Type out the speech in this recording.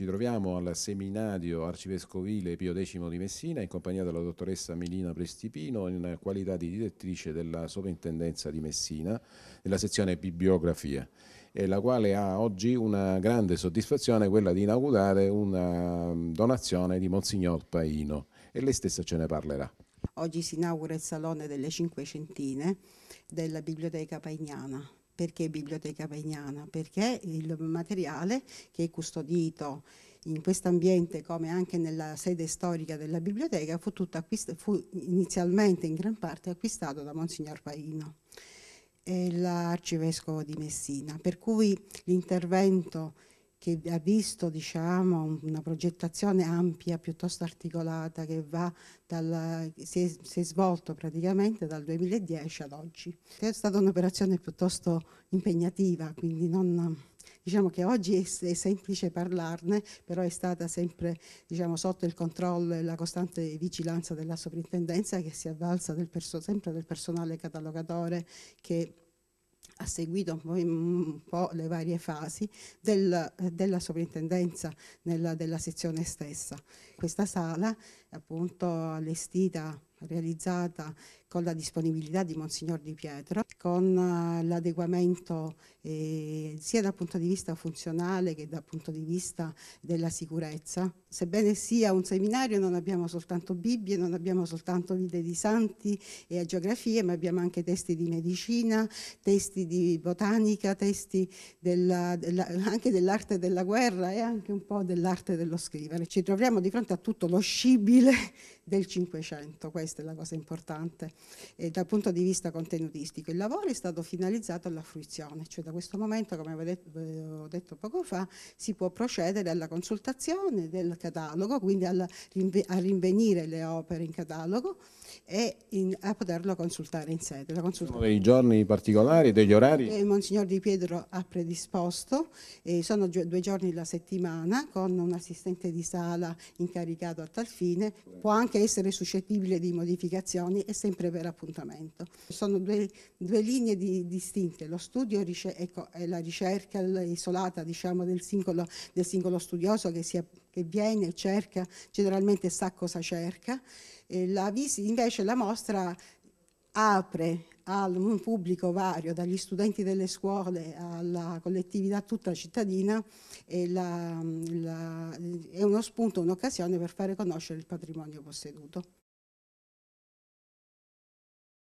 Ci troviamo al seminario arcivescovile Pio X di Messina in compagnia della dottoressa Melina Prestipino in qualità di direttrice della sovrintendenza di Messina nella sezione bibliografia la quale ha oggi una grande soddisfazione quella di inaugurare una mm, donazione di Monsignor Paino e lei stessa ce ne parlerà. Oggi si inaugura il Salone delle Cinquecentine della Biblioteca Painiana perché Biblioteca Pegnana? Perché il materiale che è custodito in questo ambiente come anche nella sede storica della biblioteca fu, fu inizialmente in gran parte acquistato da Monsignor Paino l'arcivescovo di Messina, per cui l'intervento che ha visto diciamo, una progettazione ampia, piuttosto articolata, che dal, si, è, si, è, svolto praticamente dal 2010 ad oggi. È stata un'operazione piuttosto impegnativa, quindi non, diciamo che oggi è, è, semplice parlarne, però è stata sempre diciamo, sotto il controllo e la costante vigilanza della sovrintendenza che si avvalsa del sempre del personale catalogatore che ha seguito poi un po' le varie fasi del, della sovrintendenza nella, della sezione stessa. Questa sala è appunto allestita realizzata con la disponibilità di Monsignor Di Pietro, con eh, l'adeguamento eh, sia dal punto di vista funzionale che dal punto di vista della sicurezza. Sebbene sia un seminario non abbiamo soltanto Bibbie, non abbiamo soltanto vite di santi e geografie, ma abbiamo anche testi di medicina, testi di botanica, testi della, della, anche dell'arte della guerra e anche un po' dell'arte dello scrivere. Ci troviamo di fronte a tutto lo scibile del Cinquecento, questo questa è la cosa importante, e dal punto di vista contenutistico. Il lavoro è stato finalizzato alla fruizione, cioè da questo momento, come ho detto poco fa, si può procedere alla consultazione del catalogo, quindi al, a rinvenire le opere in catalogo e in, a poterlo consultare in sede. La consulta... Sono dei giorni particolari, degli orari? Che eh, Monsignor Di Pietro ha predisposto, eh, sono due giorni la settimana con un assistente di sala incaricato a tal fine, può anche essere suscettibile di modificazioni e sempre per appuntamento. Sono due, due linee di, distinte, lo studio e ecco, la ricerca isolata diciamo, del, singolo, del singolo studioso che, si, che viene, cerca, generalmente sa cosa cerca. e la visi, invece la mostra apre a un pubblico vario, dagli studenti delle scuole alla collettività tutta cittadina, è, la, la, è uno spunto, un'occasione per fare conoscere il patrimonio posseduto.